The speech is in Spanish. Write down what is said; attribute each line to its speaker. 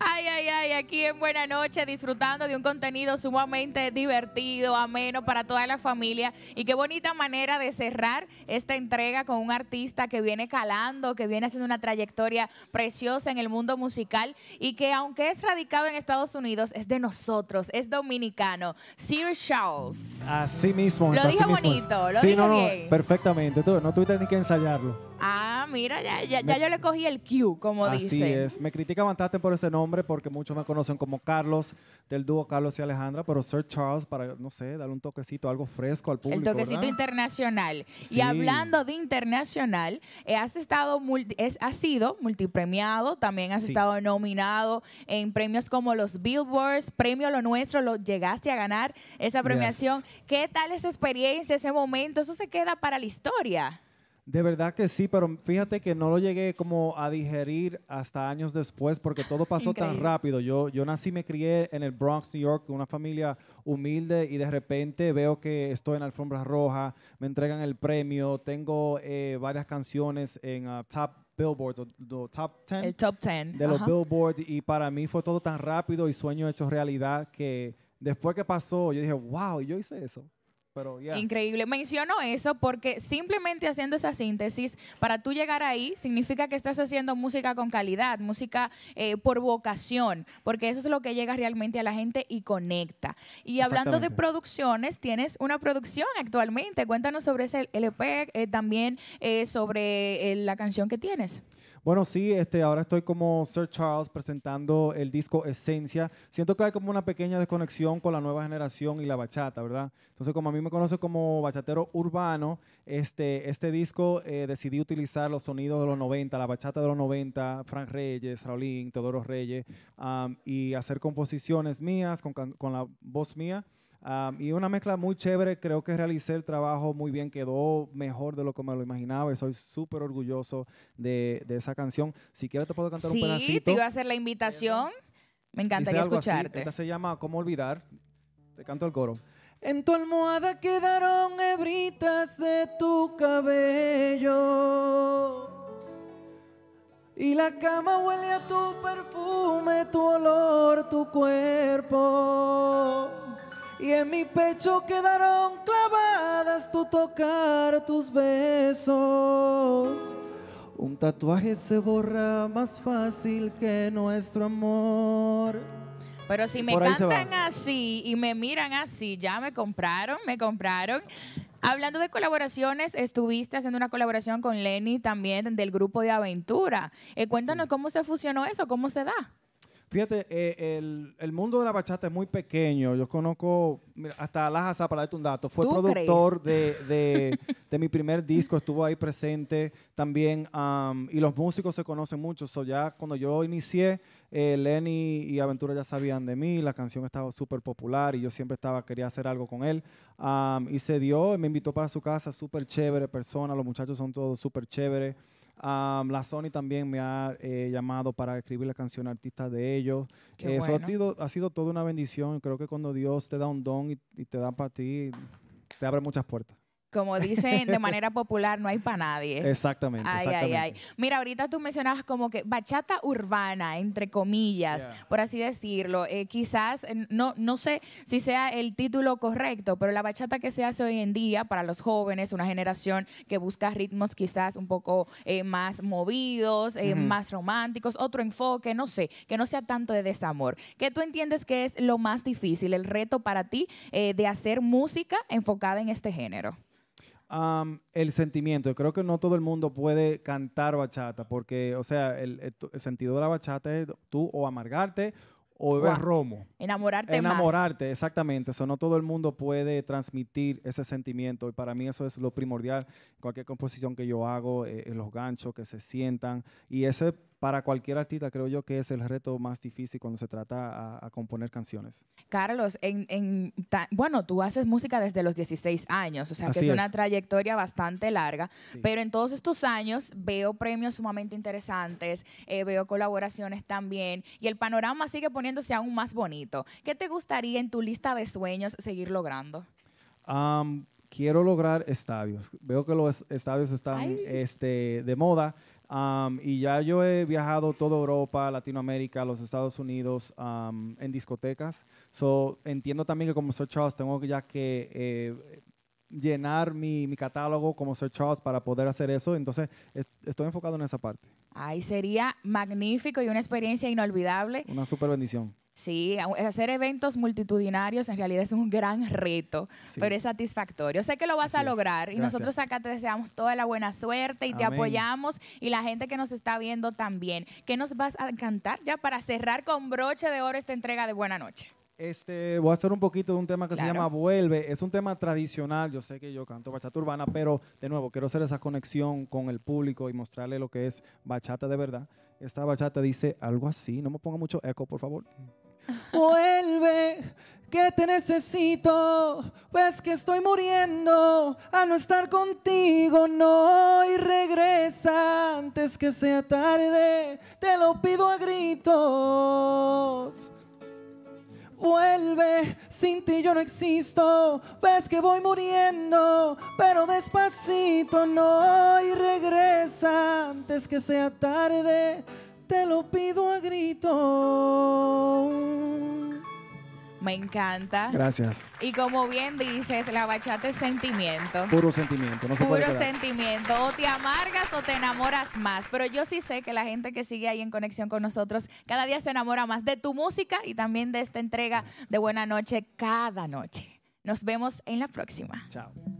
Speaker 1: Ay, ay, ay, aquí en Buena Noche disfrutando de un contenido sumamente divertido, ameno para toda la familia. Y qué bonita manera de cerrar esta entrega con un artista que viene calando, que viene haciendo una trayectoria preciosa en el mundo musical y que aunque es radicado en Estados Unidos, es de nosotros, es dominicano, Sir Charles.
Speaker 2: Así mismo. Lo dijo bonito, lo sí, perfectamente, no tuviste ni que ensayarlo.
Speaker 1: Ah, mira, ya, ya, yo le cogí el Q, como dicen. Así es.
Speaker 2: Me critica bastante por ese nombre porque muchos me conocen como Carlos, del dúo Carlos y Alejandra, pero Sir Charles para, no sé, darle un toquecito, algo fresco al público. El toquecito
Speaker 1: internacional. Y hablando de internacional, eh, has estado, multi, es, has sido multipremiado, también has estado nominado en premios como los Billboards, Premio Lo Nuestro, lo llegaste a ganar esa premiación. ¿Qué tal esa experiencia, ese momento? Eso se queda para la historia.
Speaker 2: De verdad que sí, pero fíjate que no lo llegué como a digerir hasta años después porque todo pasó tan rápido. Yo, yo nací, me crié en el Bronx, New York, una familia humilde y de repente veo que estoy en Alfombra Roja, me entregan el premio, tengo eh, varias canciones en ah, Top Billboards, Top 10. El Top 10. De los Billboards y para mí fue todo tan rápido y sueño hecho realidad que después que pasó yo dije, wow, yo hice eso.
Speaker 1: Increíble. Menciono eso porque simplemente haciendo esa síntesis, para tú llegar ahí, significa que estás haciendo música con calidad, música eh, por vocación, porque eso es lo que llega realmente a la gente y conecta. Y hablando de producciones, tienes una producción actualmente. Cuéntanos sobre ese LP, eh, también eh, sobre la canción que tienes.
Speaker 2: Bueno, sí, este, ahora estoy como Sir Charles presentando el disco Esencia. Siento que hay como una pequeña desconexión con la nueva generación y la bachata, ¿verdad? Entonces, como a mí me conoce como bachatero urbano, este, este disco eh, decidí utilizar los sonidos de los 90, la bachata de los 90, Frank Reyes, Raulín, Teodoro Reyes, y hacer composiciones mías con, con la voz mía y una mezcla muy chévere, creo que realicé el trabajo muy bien, quedó mejor de lo que me lo imaginaba y soy súper orgulloso de, de, esa canción. Si quieres te puedo cantar un pedacito. Sí, te iba a
Speaker 1: hacer la invitación. Me encantaría escucharte. Esta
Speaker 2: se llama ¿Cómo olvidar? Te canto el coro.
Speaker 3: En tu almohada quedaron hebritas de tu cabello. Y la cama huele a tu perfume, tu olor, tu cuerpo y en mi pecho quedaron clavadas tu tocar, tus besos. Un tatuaje se borra más fácil que nuestro amor.
Speaker 1: Pero si me cantan así y me miran así, ya me compraron, me compraron. Hablando de colaboraciones, estuviste haciendo una colaboración con Lenny también del grupo de Aventura. Eh, cuéntanos cómo se fusionó eso, cómo se da.
Speaker 2: Fíjate, eh, el, mundo de la bachata es muy pequeño. Yo conozco, mira, hasta Laja para darte un dato, fue productor de, mi primer disco, estuvo ahí presente también. y los músicos se conocen mucho. ya cuando yo inicié, eh, Lenny y Aventura ya sabían de mí, la canción estaba súper popular y yo siempre estaba, quería hacer algo con él. y se dio, me invitó para su casa, súper chévere persona, los muchachos son todos súper chéveres la Sony también me ha eh, llamado para escribir la canción artista de ellos. Eso ha sido, ha sido toda una bendición. Creo que cuando Dios te da un don y te da para ti, te abre muchas puertas.
Speaker 1: Como dicen de manera popular, no hay para nadie. Exactamente, ay, Ay, ay. Mira, ahorita tú mencionabas como que bachata urbana, entre comillas, por así decirlo. Eh, quizás, no, no sé si sea el título correcto, pero la bachata que se hace hoy en día para los jóvenes, una generación que busca ritmos quizás un poco eh, más movidos, eh, más románticos, otro enfoque, no sé, que no sea tanto de desamor. ¿Qué tú entiendes que es lo más difícil, el reto para ti de hacer música enfocada en este género?
Speaker 2: el sentimiento. creo que no todo el mundo puede cantar bachata, porque, o sea, el, sentido de la bachata es tú o amargarte o beber romo. Enamorarte Enamorarte, exactamente. Eso no todo el mundo puede transmitir ese sentimiento y para mí eso es lo primordial. Cualquier composición que yo hago, eh, los ganchos que se sientan y ese para cualquier artista creo yo que es el reto más difícil cuando se trata a, componer canciones.
Speaker 1: Carlos, en, bueno, tú haces música desde los 16 años, o sea que es, una trayectoria bastante larga, pero en todos estos años veo premios sumamente interesantes, eh, veo colaboraciones también y el panorama sigue poniéndose aún más bonito. ¿Qué te gustaría en tu lista de sueños seguir logrando?
Speaker 2: quiero lograr estadios. Veo que los estadios están este, de moda. Um, y ya yo he viajado toda Europa, Latinoamérica, los Estados Unidos um, en discotecas. So, entiendo también que como Sir Charles tengo ya que eh, llenar mi, mi, catálogo como Sir Charles para poder hacer eso. Entonces estoy enfocado en esa parte.
Speaker 1: Ay, sería magnífico y una experiencia inolvidable.
Speaker 2: Una super bendición.
Speaker 1: Sí, hacer eventos multitudinarios en realidad es un gran reto, pero es satisfactorio. Sé que lo vas a lograr y nosotros acá te deseamos toda la buena suerte y te apoyamos y la gente que nos está viendo también. ¿Qué nos vas a cantar ya para cerrar con broche de oro esta entrega de Buena Noche?
Speaker 2: Este, voy a hacer un poquito de un tema que se llama Vuelve. Es un tema tradicional, yo sé que yo canto bachata urbana, pero de nuevo, quiero hacer esa conexión con el público y mostrarle lo que es bachata de verdad. Esta bachata dice algo así, no me ponga mucho eco, por favor.
Speaker 3: Vuelve, que te necesito, pues que estoy muriendo a no estar contigo, no, y regresa antes que sea tarde, te lo pido a gritos. Vuelve, sin ti yo no existo, ves que voy muriendo, pero despacito no, y regresa antes que sea tarde, te lo pido a grito.
Speaker 1: Me encanta. Gracias. Y como bien dices, la bachata es sentimiento.
Speaker 2: Puro sentimiento, no Puro
Speaker 1: sentimiento. O te amargas o te enamoras más. Pero yo sí sé que la gente que sigue ahí en conexión con nosotros cada día se enamora más de tu música y también de esta entrega de Buena Noche cada noche. Nos vemos en la próxima. Chao.